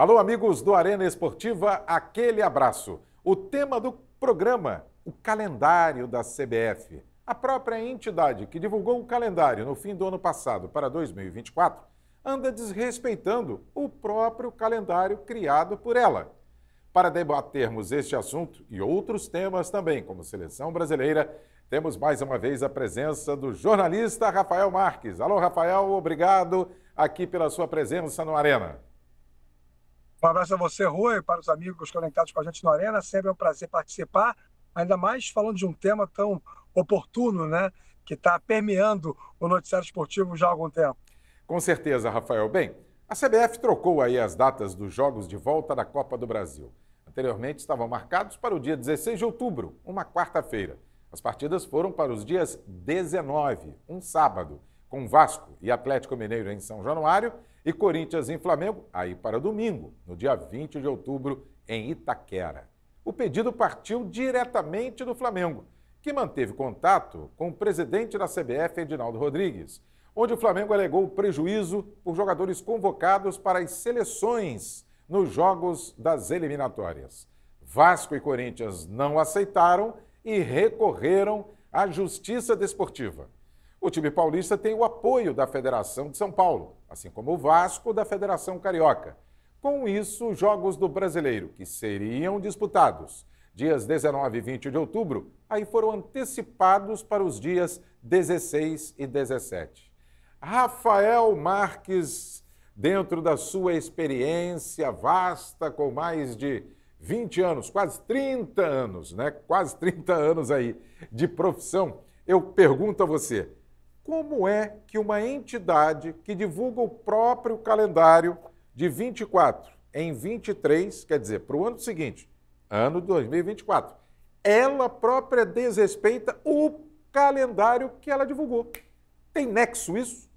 Alô, amigos do Arena Esportiva, aquele abraço. O tema do programa, o calendário da CBF. A própria entidade que divulgou o calendário no fim do ano passado para 2024 anda desrespeitando o próprio calendário criado por ela. Para debatermos este assunto e outros temas também, como seleção brasileira, temos mais uma vez a presença do jornalista Rafael Marques. Alô, Rafael, obrigado aqui pela sua presença no Arena. Um abraço a você, Rui, para os amigos conectados com a gente na Arena. Sempre é um prazer participar, ainda mais falando de um tema tão oportuno, né? Que está permeando o noticiário esportivo já há algum tempo. Com certeza, Rafael. Bem, a CBF trocou aí as datas dos jogos de volta da Copa do Brasil. Anteriormente estavam marcados para o dia 16 de outubro, uma quarta-feira. As partidas foram para os dias 19, um sábado, com Vasco e Atlético Mineiro em São Januário e Corinthians em Flamengo, aí para domingo, no dia 20 de outubro, em Itaquera. O pedido partiu diretamente do Flamengo, que manteve contato com o presidente da CBF, Edinaldo Rodrigues, onde o Flamengo alegou prejuízo por jogadores convocados para as seleções nos jogos das eliminatórias. Vasco e Corinthians não aceitaram e recorreram à Justiça Desportiva. O time paulista tem o apoio da Federação de São Paulo assim como o Vasco da Federação Carioca. Com isso, jogos do Brasileiro, que seriam disputados dias 19 e 20 de outubro, aí foram antecipados para os dias 16 e 17. Rafael Marques, dentro da sua experiência vasta, com mais de 20 anos, quase 30 anos, né? Quase 30 anos aí de profissão, eu pergunto a você, como é que uma entidade que divulga o próprio calendário de 24 em 23, quer dizer, para o ano seguinte, ano 2024, ela própria desrespeita o calendário que ela divulgou. Tem nexo isso?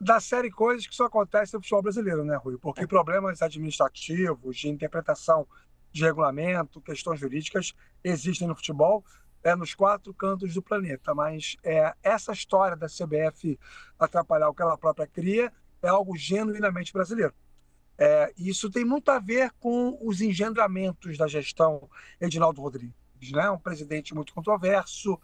Da série coisas que só acontecem no futebol brasileiro, né, Rui? Porque é. problemas administrativos, de interpretação de regulamento, questões jurídicas existem no futebol, é, nos quatro cantos do planeta. Mas é, essa história da CBF atrapalhar o que ela própria cria é algo genuinamente brasileiro. É, isso tem muito a ver com os engendramentos da gestão Edinaldo Rodrigues, né? um presidente muito controverso,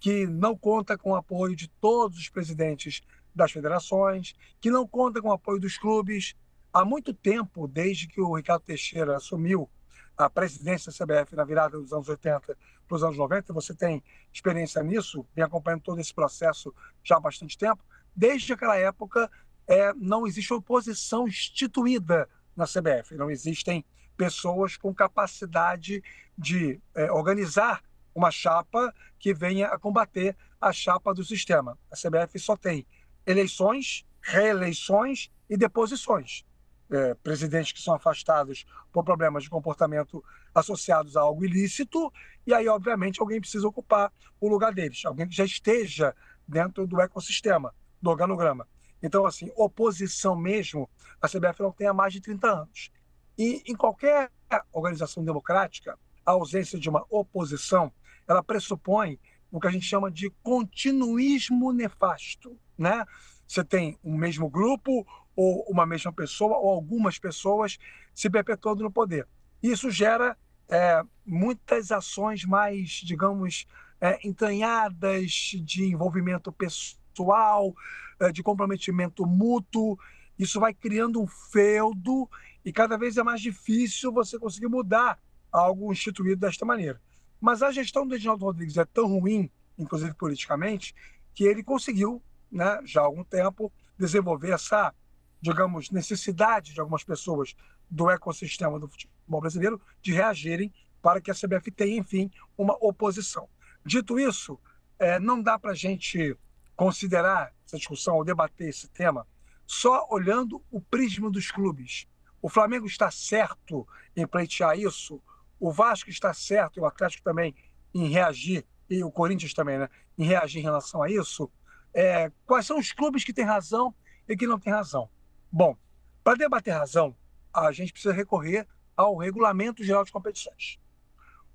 que não conta com o apoio de todos os presidentes das federações, que não conta com o apoio dos clubes. Há muito tempo, desde que o Ricardo Teixeira assumiu a presidência da CBF na virada dos anos 80 para os anos 90, você tem experiência nisso, vem acompanhando todo esse processo já há bastante tempo. Desde aquela época, é, não existe oposição instituída na CBF, não existem pessoas com capacidade de é, organizar uma chapa que venha a combater a chapa do sistema. A CBF só tem eleições, reeleições e deposições é, presidentes que são afastados por problemas de comportamento associados a algo ilícito, e aí, obviamente, alguém precisa ocupar o lugar deles, alguém que já esteja dentro do ecossistema, do organograma. Então, assim, oposição mesmo, a CBF não tem há mais de 30 anos. E em qualquer organização democrática, a ausência de uma oposição, ela pressupõe o que a gente chama de continuismo nefasto, né? você tem um mesmo grupo ou uma mesma pessoa ou algumas pessoas se perpetuando no poder. Isso gera é, muitas ações mais, digamos, é, entranhadas de envolvimento pessoal, é, de comprometimento mútuo. Isso vai criando um feudo e cada vez é mais difícil você conseguir mudar algo instituído desta maneira. Mas a gestão do Edinaldo Rodrigues é tão ruim, inclusive politicamente, que ele conseguiu né, já há algum tempo, desenvolver essa, digamos, necessidade de algumas pessoas do ecossistema do futebol brasileiro de reagirem para que a CBF tenha, enfim, uma oposição. Dito isso, é, não dá para a gente considerar essa discussão ou debater esse tema só olhando o prisma dos clubes. O Flamengo está certo em pleitear isso, o Vasco está certo, e o Atlético também em reagir, e o Corinthians também, né, em reagir em relação a isso. É, quais são os clubes que têm razão e que não têm razão? Bom, para debater razão, a gente precisa recorrer ao Regulamento Geral de Competições.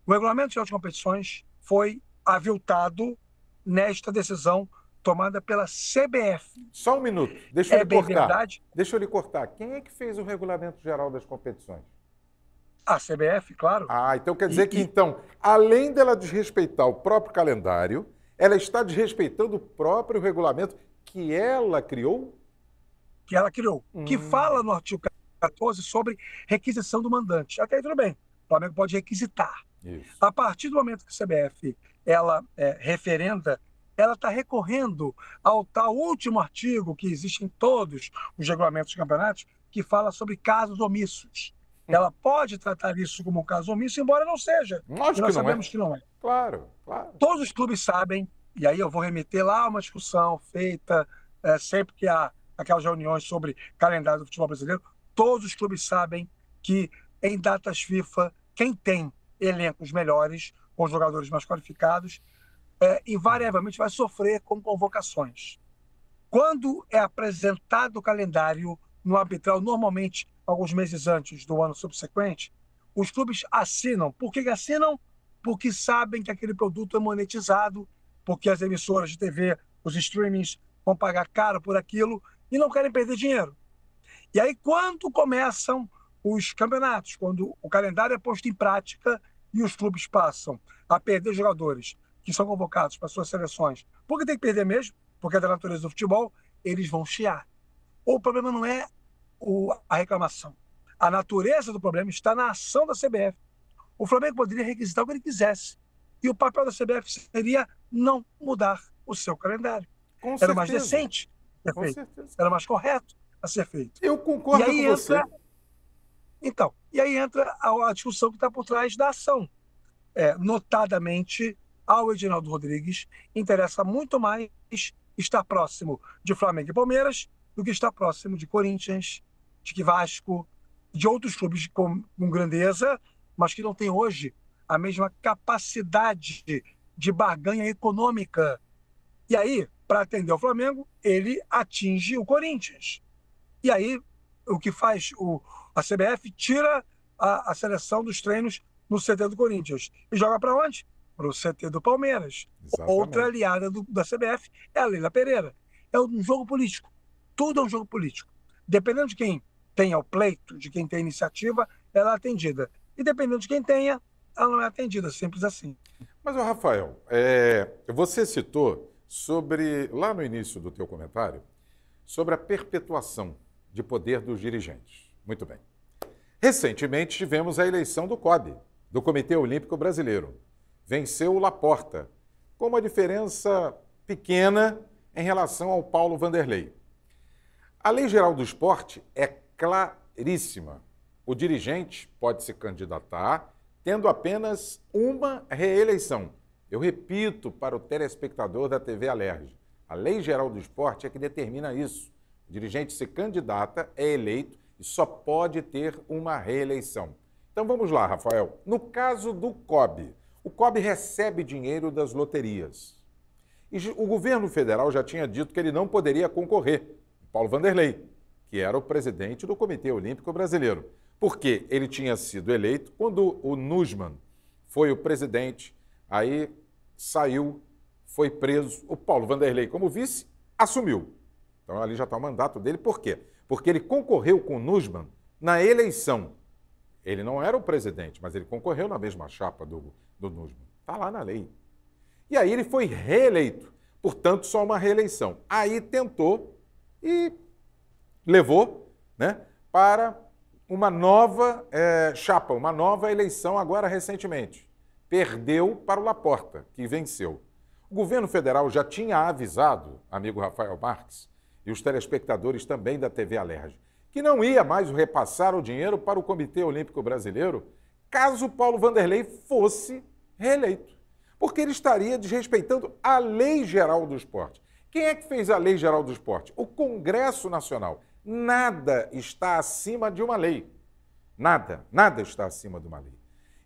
O Regulamento Geral de Competições foi aviltado nesta decisão tomada pela CBF. Só um minuto, deixa eu é lhe cortar. Verdade? Deixa eu lhe cortar. Quem é que fez o Regulamento Geral das Competições? A CBF, claro. Ah, então quer dizer e, que, e... então, além dela desrespeitar o próprio calendário, ela está desrespeitando o próprio regulamento que ela criou? Que ela criou, hum. que fala no artigo 14 sobre requisição do mandante. Até aí tudo bem, o Flamengo pode requisitar. Isso. A partir do momento que o CBF ela é, referenda ela está recorrendo ao tal último artigo que existe em todos os regulamentos de campeonatos, que fala sobre casos omissos. É. Ela pode tratar isso como um caso omisso, embora não seja. Lógico nós que não é. sabemos é. que não é. Claro, claro. Todos os clubes sabem, e aí eu vou remeter lá a uma discussão feita é, sempre que há aquelas reuniões sobre calendário do futebol brasileiro, todos os clubes sabem que em datas FIFA, quem tem elencos melhores, com jogadores mais qualificados, é, invariavelmente vai sofrer com convocações. Quando é apresentado o calendário no arbitral, normalmente alguns meses antes do ano subsequente, os clubes assinam. Por que assinam? Porque sabem que aquele produto é monetizado, porque as emissoras de TV, os streamings vão pagar caro por aquilo e não querem perder dinheiro. E aí, quando começam os campeonatos, quando o calendário é posto em prática e os clubes passam a perder jogadores que são convocados para suas seleções, porque tem que perder mesmo, porque é da natureza do futebol, eles vão chiar. Ou o problema não é o, a reclamação. A natureza do problema está na ação da CBF. O Flamengo poderia requisitar o que ele quisesse. E o papel da CBF seria não mudar o seu calendário. Com Era certeza. mais decente ser com feito. Certeza. Era mais correto a ser feito. Eu concordo e aí com entra... você. Então, e aí entra a, a discussão que está por trás da ação. É, notadamente, ao Edinaldo Rodrigues interessa muito mais estar próximo de Flamengo e Palmeiras do que estar próximo de Corinthians, de que Vasco, de outros clubes com, com grandeza, mas que não tem hoje a mesma capacidade de barganha econômica. E aí, para atender o Flamengo, ele atinge o Corinthians. E aí, o que faz o, a CBF? Tira a, a seleção dos treinos no CT do Corinthians. E joga para onde? Para o CT do Palmeiras. Exatamente. Outra aliada do, da CBF é a Leila Pereira. É um jogo político. Tudo é um jogo político. Dependendo de quem tenha o pleito de quem tem a iniciativa, ela é atendida. E dependendo de quem tenha, ela não é atendida, simples assim. Mas, Rafael, é, você citou sobre, lá no início do teu comentário, sobre a perpetuação de poder dos dirigentes. Muito bem. Recentemente tivemos a eleição do COB, do Comitê Olímpico Brasileiro. Venceu o Laporta, com uma diferença pequena em relação ao Paulo Vanderlei. A Lei Geral do Esporte é claríssima. O dirigente pode se candidatar tendo apenas uma reeleição. Eu repito para o telespectador da TV Alerj, a Lei Geral do Esporte é que determina isso. O dirigente se candidata, é eleito e só pode ter uma reeleição. Então vamos lá, Rafael. No caso do COB, o COB recebe dinheiro das loterias. E o governo federal já tinha dito que ele não poderia concorrer, Paulo Vanderlei que era o presidente do Comitê Olímpico Brasileiro, porque ele tinha sido eleito quando o Nusman foi o presidente, aí saiu, foi preso, o Paulo Vanderlei como vice assumiu. Então ali já está o mandato dele, por quê? Porque ele concorreu com o Nusman na eleição. Ele não era o presidente, mas ele concorreu na mesma chapa do, do Nusman. Está lá na lei. E aí ele foi reeleito, portanto, só uma reeleição. Aí tentou e levou né, para uma nova é, chapa, uma nova eleição agora recentemente. Perdeu para o Laporta, que venceu. O governo federal já tinha avisado, amigo Rafael Marques, e os telespectadores também da TV Alerj, que não ia mais repassar o dinheiro para o Comitê Olímpico Brasileiro caso Paulo Vanderlei fosse reeleito. Porque ele estaria desrespeitando a Lei Geral do Esporte. Quem é que fez a Lei Geral do Esporte? O Congresso Nacional. Nada está acima de uma lei. Nada, nada está acima de uma lei.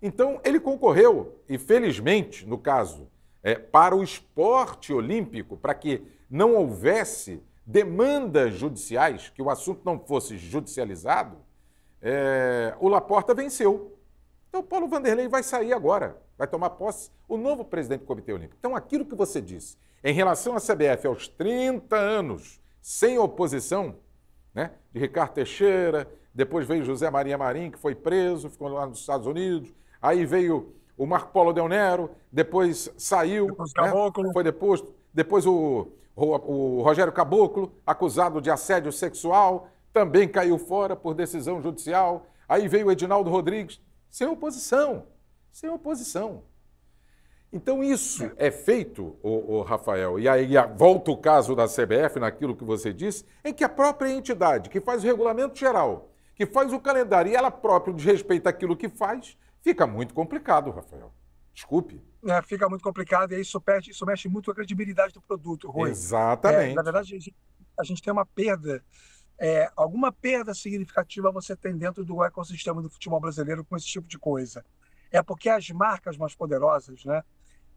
Então, ele concorreu, e felizmente, no caso, é, para o esporte olímpico, para que não houvesse demandas judiciais, que o assunto não fosse judicializado, é, o Laporta venceu. Então, Paulo Vanderlei vai sair agora, vai tomar posse o novo presidente do Comitê Olímpico. Então, aquilo que você disse em relação à CBF aos 30 anos sem oposição, né? de Ricardo Teixeira, depois veio José Maria Marim, que foi preso, ficou lá nos Estados Unidos, aí veio o Marco Polo Del Nero, depois saiu, depois né? foi deposto, depois o, o, o Rogério Caboclo, acusado de assédio sexual, também caiu fora por decisão judicial, aí veio o Edinaldo Rodrigues, sem oposição, sem oposição. Então isso é feito, o, Rafael, e aí volta o caso da CBF naquilo que você disse, em que a própria entidade que faz o regulamento geral, que faz o calendário e ela própria desrespeita aquilo que faz, fica muito complicado, Rafael. Desculpe. É, fica muito complicado e isso, perde, isso mexe muito com a credibilidade do produto, Rui. Exatamente. É, na verdade, a gente, a gente tem uma perda é, alguma perda significativa você tem dentro do ecossistema do futebol brasileiro com esse tipo de coisa. É porque as marcas mais poderosas, né,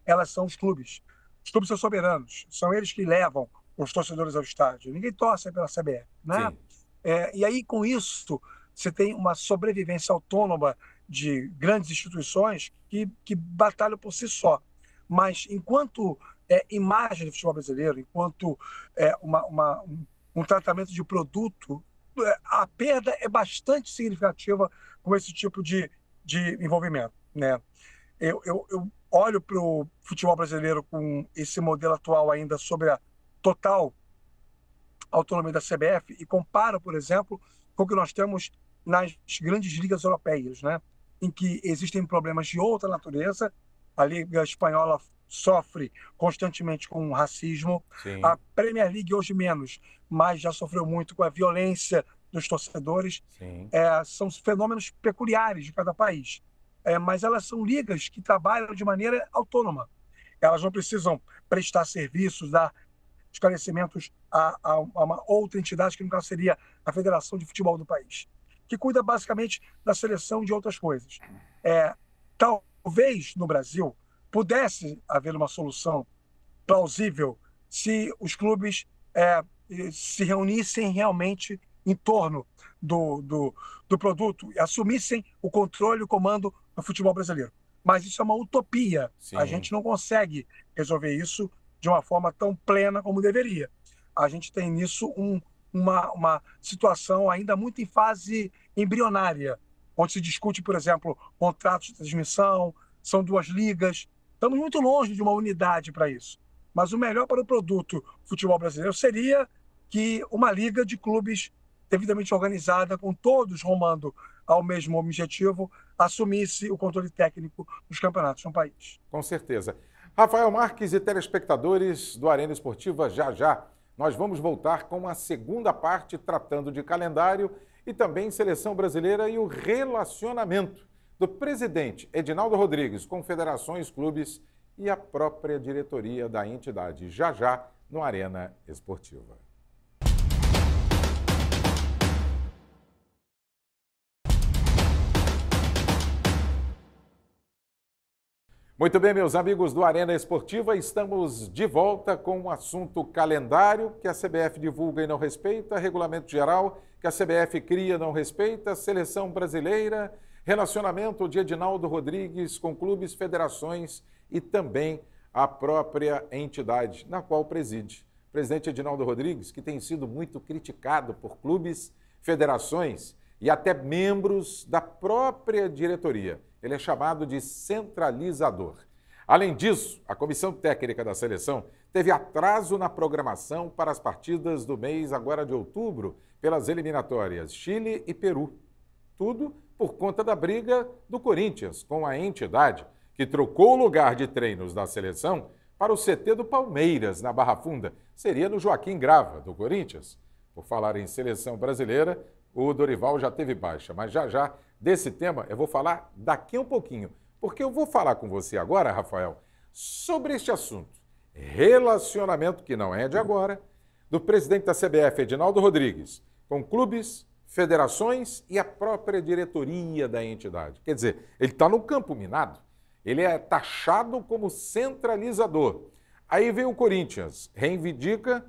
elas são os clubes. Os clubes são soberanos, são eles que levam os torcedores ao estádio. Ninguém torce pela CBF, né? É, e aí, com isso, você tem uma sobrevivência autônoma de grandes instituições que, que batalham por si só. Mas enquanto é, imagem do futebol brasileiro, enquanto é, uma, uma, um, um tratamento de produto, é, a perda é bastante significativa com esse tipo de, de envolvimento. Né? Eu, eu, eu olho para o futebol brasileiro com esse modelo atual ainda sobre a total autonomia da CBF e comparo, por exemplo, com o que nós temos nas grandes ligas europeias, né? em que existem problemas de outra natureza. A Liga Espanhola sofre constantemente com racismo. Sim. A Premier League hoje menos, mas já sofreu muito com a violência dos torcedores. É, são fenômenos peculiares de cada país é, mas elas são ligas que trabalham de maneira autônoma. Elas não precisam prestar serviços, dar esclarecimentos a, a, a uma outra entidade que no caso seria a Federação de Futebol do país, que cuida basicamente da seleção de outras coisas. É, talvez no Brasil pudesse haver uma solução plausível se os clubes é, se reunissem realmente em torno do, do, do produto, assumissem o controle e o comando no futebol brasileiro. Mas isso é uma utopia. Sim. A gente não consegue resolver isso de uma forma tão plena como deveria. A gente tem nisso um, uma, uma situação ainda muito em fase embrionária, onde se discute, por exemplo, contratos de transmissão, são duas ligas. Estamos muito longe de uma unidade para isso. Mas o melhor para o produto futebol brasileiro seria que uma liga de clubes devidamente organizada, com todos rumando ao mesmo objetivo, assumisse o controle técnico dos campeonatos no país. Com certeza. Rafael Marques e telespectadores do Arena Esportiva, já já. Nós vamos voltar com a segunda parte tratando de calendário e também seleção brasileira e o relacionamento do presidente Edinaldo Rodrigues com federações, clubes e a própria diretoria da entidade, já já no Arena Esportiva. Muito bem, meus amigos do Arena Esportiva, estamos de volta com o um assunto calendário que a CBF divulga e não respeita, regulamento geral que a CBF cria e não respeita, seleção brasileira, relacionamento de Edinaldo Rodrigues com clubes, federações e também a própria entidade na qual preside. presidente Edinaldo Rodrigues, que tem sido muito criticado por clubes, federações e até membros da própria diretoria. Ele é chamado de centralizador. Além disso, a comissão técnica da seleção teve atraso na programação para as partidas do mês agora de outubro pelas eliminatórias Chile e Peru. Tudo por conta da briga do Corinthians com a entidade que trocou o lugar de treinos da seleção para o CT do Palmeiras, na Barra Funda. Seria no Joaquim Grava, do Corinthians. Por falar em seleção brasileira, o Dorival já teve baixa, mas já já desse tema eu vou falar daqui a um pouquinho, porque eu vou falar com você agora, Rafael, sobre este assunto. Relacionamento que não é de agora, do presidente da CBF, Edinaldo Rodrigues, com clubes, federações e a própria diretoria da entidade. Quer dizer, ele está no campo minado, ele é taxado como centralizador. Aí vem o Corinthians, reivindica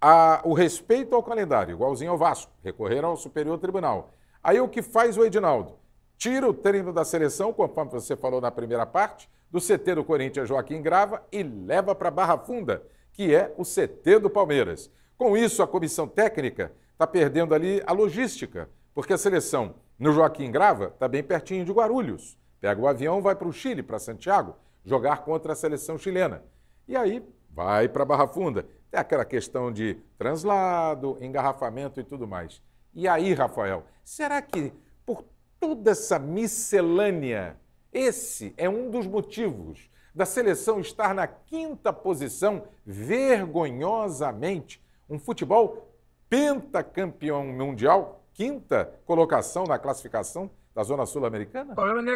a, o respeito ao calendário, igualzinho ao Vasco, recorreram ao Superior Tribunal. Aí o que faz o Edinaldo? Tira o treino da seleção, conforme você falou na primeira parte, do CT do Corinthians Joaquim Grava e leva para Barra Funda, que é o CT do Palmeiras. Com isso, a comissão técnica está perdendo ali a logística, porque a seleção no Joaquim Grava está bem pertinho de Guarulhos. Pega o avião, vai para o Chile, para Santiago, jogar contra a seleção chilena. E aí vai para Barra Funda. Tem aquela questão de translado, engarrafamento e tudo mais. E aí, Rafael, será que por toda essa miscelânea, esse é um dos motivos da seleção estar na quinta posição, vergonhosamente? Um futebol pentacampeão mundial, quinta colocação na classificação da Zona Sul-Americana? O problema nem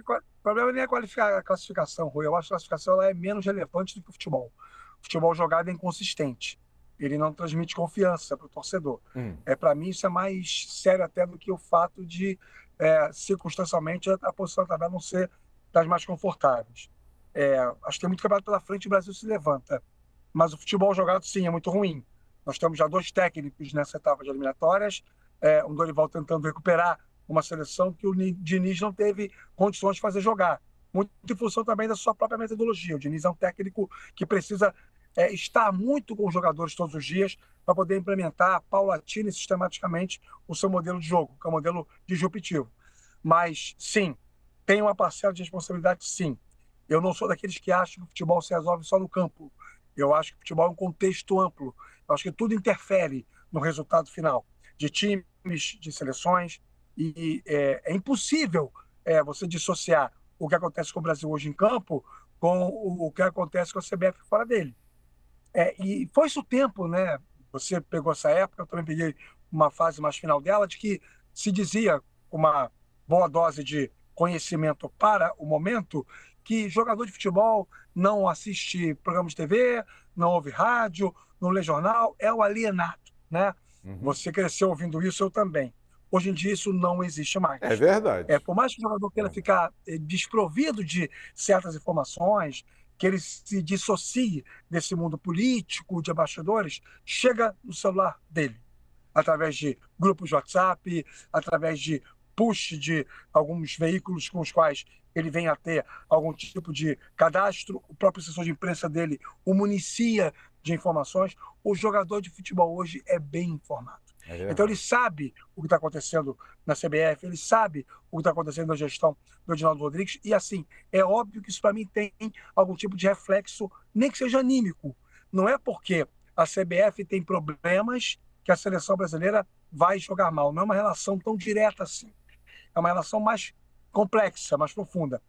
é, é, qualificar a classificação, Rui. Eu acho que a classificação ela é menos relevante do que o futebol. O futebol jogado é inconsistente ele não transmite confiança é para o torcedor. Hum. É para mim isso é mais sério até do que o fato de é, circunstancialmente a, a posição da tabela não ser das mais confortáveis. É, acho que tem é muito trabalho pela frente e o Brasil se levanta. Mas o futebol jogado sim é muito ruim. Nós temos já dois técnicos nessa etapa de eliminatórias, é, um Dorival tentando recuperar uma seleção que o Diniz não teve condições de fazer jogar muito em função também da sua própria metodologia. O Diniz é um técnico que precisa é, estar muito com os jogadores todos os dias para poder implementar paulatina e sistematicamente o seu modelo de jogo, que é o modelo modelo disruptivo. Mas, sim, tem uma parcela de responsabilidade, sim. Eu não sou daqueles que acham que o futebol se resolve só no campo. Eu acho que o futebol é um contexto amplo. Eu acho que tudo interfere no resultado final de times, de seleções. E é, é impossível é, você dissociar o que acontece com o Brasil hoje em campo com o, o que acontece com a CBF fora dele. É, e foi isso o tempo, né? Você pegou essa época, eu também peguei uma fase mais final dela, de que se dizia uma boa dose de conhecimento para o momento que jogador de futebol não assiste programas de TV, não ouve rádio, não lê jornal, é o alienado, né? Uhum. Você cresceu ouvindo isso, eu também. Hoje em dia isso não existe mais. É verdade. É, por mais que o jogador queira é. ficar eh, desprovido de certas informações, que ele se dissocie desse mundo político de embaixadores, chega no celular dele, através de grupos de WhatsApp, através de push de alguns veículos com os quais ele vem a ter algum tipo de cadastro, o próprio assessor de imprensa dele o municia de informações. O jogador de futebol hoje é bem informado. É então ele sabe o que está acontecendo na CBF, ele sabe o que está acontecendo na gestão do Edinaldo Rodrigues, e assim, é óbvio que isso para mim tem algum tipo de reflexo, nem que seja anímico. Não é porque a CBF tem problemas que a seleção brasileira vai jogar mal. Não é uma relação tão direta assim. É uma relação mais complexa, mais profunda.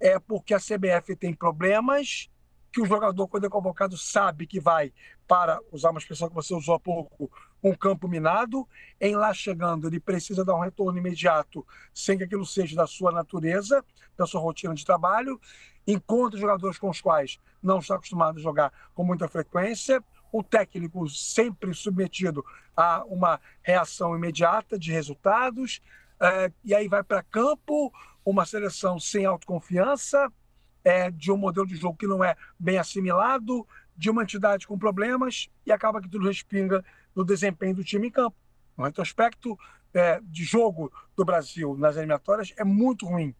É porque a CBF tem problemas que o jogador, quando é convocado, sabe que vai para, usar uma expressão que você usou há pouco, um campo minado. Em lá chegando, ele precisa dar um retorno imediato, sem que aquilo seja da sua natureza, da sua rotina de trabalho. Encontra jogadores com os quais não está acostumado a jogar com muita frequência o técnico sempre submetido a uma reação imediata de resultados, eh, e aí vai para campo, uma seleção sem autoconfiança, é, de um modelo de jogo que não é bem assimilado, de uma entidade com problemas, e acaba que tudo respinga no desempenho do time em campo. Então, o aspecto é, de jogo do Brasil nas eliminatórias é muito ruim.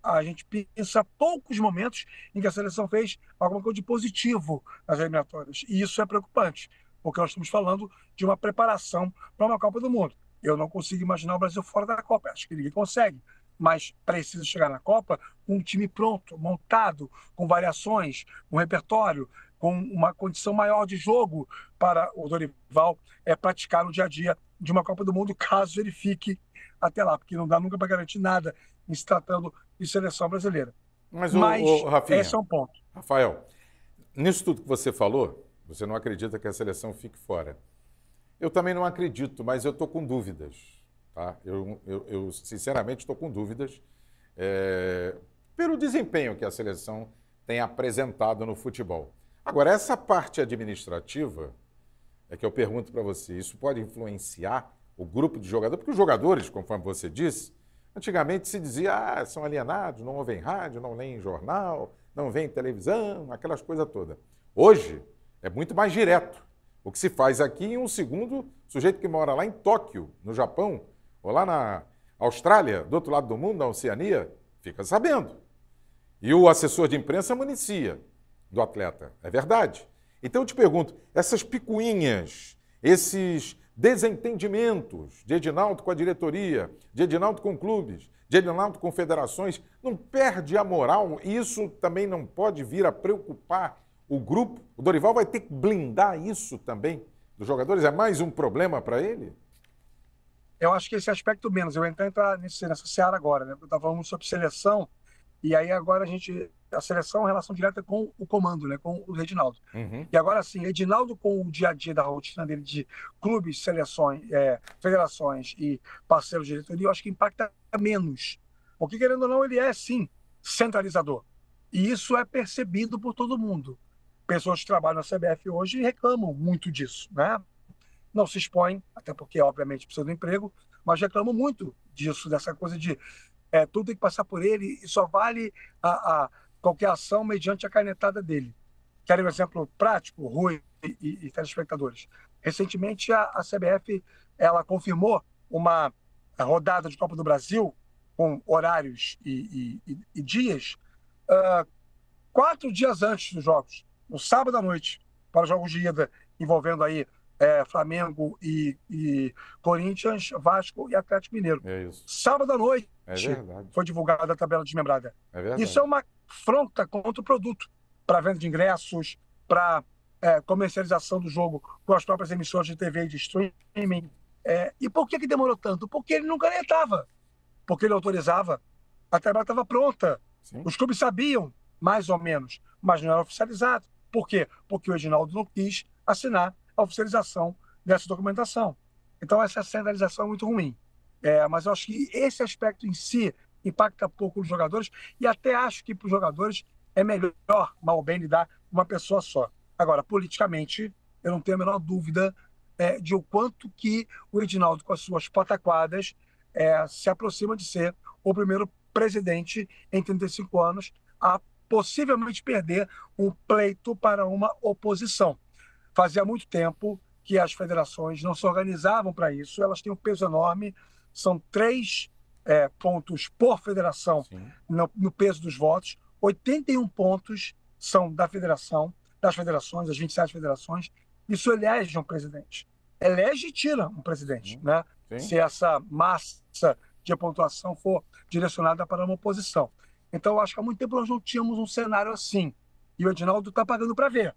A gente pensa poucos momentos em que a seleção fez alguma coisa de positivo nas eliminatórias. E isso é preocupante, porque nós estamos falando de uma preparação para uma Copa do Mundo. Eu não consigo imaginar o Brasil fora da Copa, acho que ninguém consegue mas precisa chegar na Copa com um time pronto, montado, com variações, um repertório, com uma condição maior de jogo para o Dorival é praticar no dia a dia de uma Copa do Mundo, caso ele fique até lá, porque não dá nunca para garantir nada em se tratando de seleção brasileira. Mas, Mas o, o Rafinha, esse é um ponto. Rafael, nisso tudo que você falou, você não acredita que a seleção fique fora. Eu também não acredito, mas eu estou com dúvidas. Tá? Eu, eu, eu sinceramente, estou com dúvidas é, pelo desempenho que a seleção tem apresentado no futebol. Agora, essa parte administrativa, é que eu pergunto para você, isso pode influenciar o grupo de jogadores? Porque os jogadores, conforme você disse, antigamente se dizia, ah, são alienados, não ouvem rádio, não leem jornal, não veem televisão, aquelas coisas todas. Hoje, é muito mais direto. O que se faz aqui em um segundo, sujeito que mora lá em Tóquio, no Japão, ou lá na Austrália, do outro lado do mundo, na Oceania, fica sabendo. E o assessor de imprensa municia do atleta. É verdade. Então eu te pergunto, essas picuinhas, esses desentendimentos de Edinaldo com a diretoria, de Edinaldo com clubes, de Edinaldo com federações, não perde a moral e isso também não pode vir a preocupar o grupo. O Dorival vai ter que blindar isso também dos jogadores. É mais um problema para ele? eu acho que esse aspecto menos. Eu entrei entrar nesse, nessa seara agora, né? Eu estava falando sobre seleção, e aí agora a gente. A seleção em é relação direta com o comando, né? Com o Reginaldo. Uhum. E agora sim, Reginaldo com o dia a dia da rotina dele de clubes, seleções, é, federações e parceiros de diretoria, eu acho que impacta menos. Porque, querendo ou não, ele é sim centralizador. E isso é percebido por todo mundo. Pessoas que trabalham na CBF hoje reclamam muito disso, né? não se expõem, até porque, obviamente, precisa do emprego, mas reclamam muito disso, dessa coisa de é, tudo tem que passar por ele e só vale a, a qualquer ação mediante a canetada dele. Querem um exemplo prático, Rui e, e, e telespectadores. Recentemente, a, a, CBF ela confirmou uma rodada de Copa do Brasil com horários e, e dias uh, quatro dias antes dos jogos, no sábado à noite, para os jogos de ida envolvendo aí é, Flamengo e, e, Corinthians, Vasco e Atlético Mineiro. É isso. Sábado à noite é foi divulgada a tabela desmembrada. É isso é uma afronta contra o produto para venda de ingressos, para é, comercialização do jogo com as próprias emissoras de TV e de streaming. É, e por que, que demorou tanto? Porque ele não ganhava, porque ele autorizava. A tabela estava pronta. Sim. Os clubes sabiam, mais ou menos, mas não era oficializado. Por quê? Porque o Reginaldo não quis assinar a oficialização dessa documentação. Então, essa centralização é muito ruim. É, mas eu acho que esse aspecto em si impacta pouco os jogadores e até acho que para os jogadores é melhor, mal bem, lidar com uma pessoa só. Agora, politicamente, eu não tenho a menor dúvida é, de o quanto que o Edinaldo, com as suas pataquadas, é, se aproxima de ser o primeiro presidente em 35 anos a possivelmente perder um pleito para uma oposição. Fazia muito tempo que as federações não se organizavam para isso, elas têm um peso enorme, são três é, pontos por federação no, no, peso dos votos, 81 pontos são da federação, das federações, das 27 federações, isso elege um presidente. Elege e tira um presidente, Sim. né? Sim. Se essa massa de pontuação for direcionada para uma oposição. Então, acho que há muito tempo nós não tínhamos um cenário assim. E o Edinaldo está pagando para ver.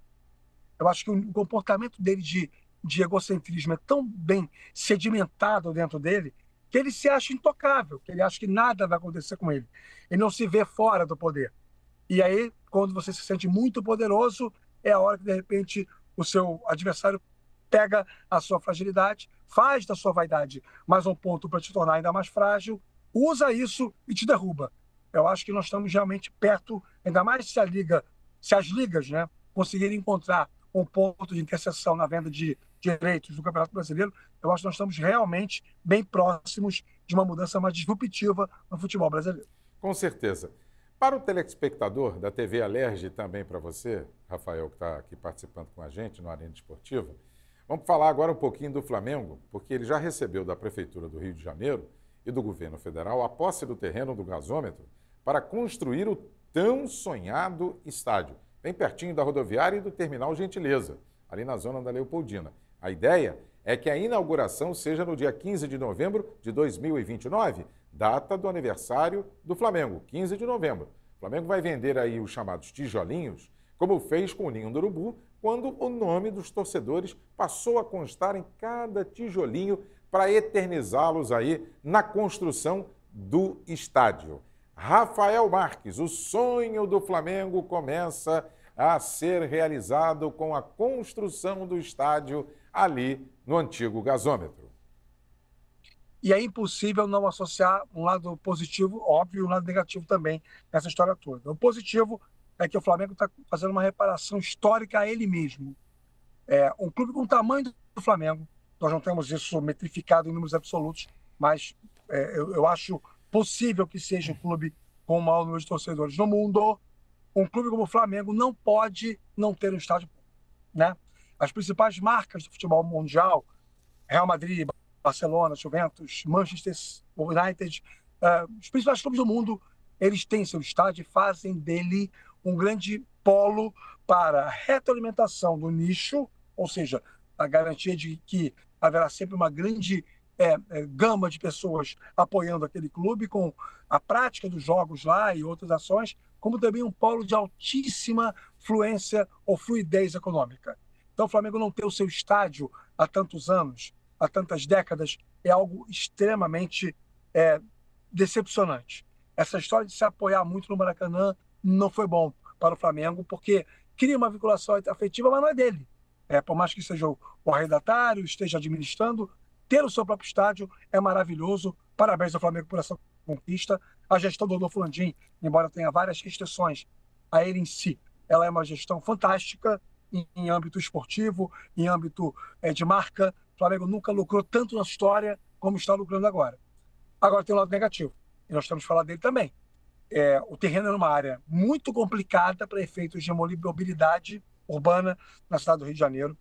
Eu acho que o comportamento dele de, de egocentrismo é tão bem sedimentado dentro dele que ele se acha intocável, que ele acha que nada vai acontecer com ele. Ele não se vê fora do poder. E aí, quando você se sente muito poderoso, é a hora que, de repente, o seu adversário pega a sua fragilidade, faz da sua vaidade mais um ponto para te tornar ainda mais frágil, usa isso e te derruba. Eu acho que nós estamos realmente perto, ainda mais se a liga, se as ligas, né, conseguirem encontrar um ponto de interseção na venda de direitos do Campeonato Brasileiro, eu acho que nós estamos realmente bem próximos de uma mudança mais disruptiva no futebol brasileiro. Com certeza. Para o telespectador da TV Alerge, também para você, Rafael, que está aqui participando com a gente no Arena Esportiva, vamos falar agora um pouquinho do Flamengo, porque ele já recebeu da Prefeitura do Rio de Janeiro e do governo federal a posse do terreno do gasômetro para construir o tão sonhado estádio bem pertinho da rodoviária e do terminal Gentileza, ali na zona da Leopoldina. A ideia é que a inauguração seja no dia 15 de novembro de 2029, data do aniversário do Flamengo, 15 de novembro. O Flamengo vai vender aí os chamados tijolinhos, como fez com o Ninho do Urubu, quando o nome dos torcedores passou a constar em cada tijolinho para eternizá-los aí na construção do estádio. Rafael Marques, o sonho do Flamengo começa a ser realizado com a construção do estádio ali no antigo gasômetro. E é impossível não associar um lado positivo, óbvio, e um lado negativo também nessa história toda. O positivo é que o Flamengo está fazendo uma reparação histórica a ele mesmo. É, um clube com o tamanho do Flamengo, nós não temos isso metrificado em números absolutos, mas é, eu, eu acho possível que seja um clube com o maior número de torcedores no mundo, um clube como o Flamengo não pode não ter um estádio né? As principais marcas do futebol mundial, Real Madrid, Barcelona, Juventus, Manchester United, uh, os principais clubes do mundo, eles têm seu estádio e fazem dele um grande polo para a retroalimentação do nicho, ou seja, a garantia de que haverá sempre uma grande é, é, gama de pessoas apoiando aquele clube com a prática dos jogos lá e outras ações, como também um polo de altíssima fluência ou fluidez econômica. Então, o Flamengo não ter o seu estádio há tantos anos, há tantas décadas, é algo extremamente é, decepcionante. Essa história de se apoiar muito no Maracanã não foi bom para o Flamengo, porque cria uma vinculação afetiva, mas não é dele. É, por mais que seja o arredatário esteja administrando, ter o seu próprio estádio é maravilhoso. Parabéns ao Flamengo por essa conquista. A gestão do Rodolfo Landim, embora tenha várias restrições a ele em si, ela é uma gestão fantástica em, em âmbito esportivo, em âmbito é, de marca. O Flamengo nunca lucrou tanto na história como está lucrando agora. Agora tem um lado negativo, e nós temos que falar dele também. É, o terreno é uma área muito complicada para efeitos de mobilidade urbana na cidade do Rio de Janeiro.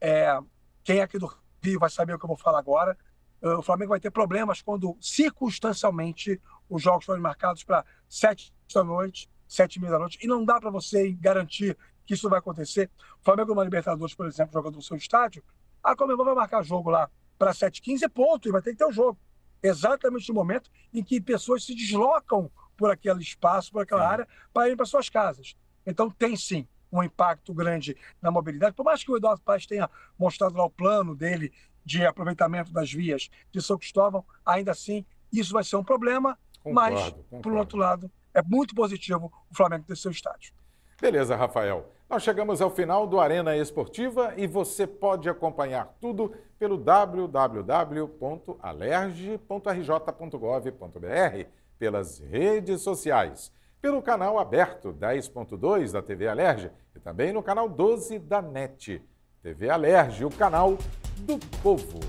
É, quem é aqui do Pio vai saber o que eu vou falar agora. Ah, o Flamengo vai ter problemas quando, circunstancialmente, os jogos forem marcados para sete da noite, sete e meia da noite, e não dá para você garantir que isso vai acontecer. O Flamengo numa Libertadores, por exemplo, jogando no seu estádio, a Comembol vai marcar jogo lá para 7h15, ponto, e vai ter que ter o um jogo. Exatamente no momento em que pessoas se deslocam por aquele espaço, por aquela área, para ir para suas casas. Então tem sim um impacto grande na mobilidade. Por mais que o Eduardo Paes tenha mostrado lá o plano dele de aproveitamento das vias de São Cristóvão, ainda assim isso vai ser um problema, concordo, mas, concordo. por outro lado, é muito positivo o Flamengo ter seu estádio. Beleza, Rafael. Nós chegamos ao final do Arena Esportiva e você pode acompanhar tudo pelo www.alerge.rj.gov.br, pelas redes sociais pelo canal aberto 10.2 da TV Alerj e também no canal 12 da NET. TV Alerj, o canal do povo.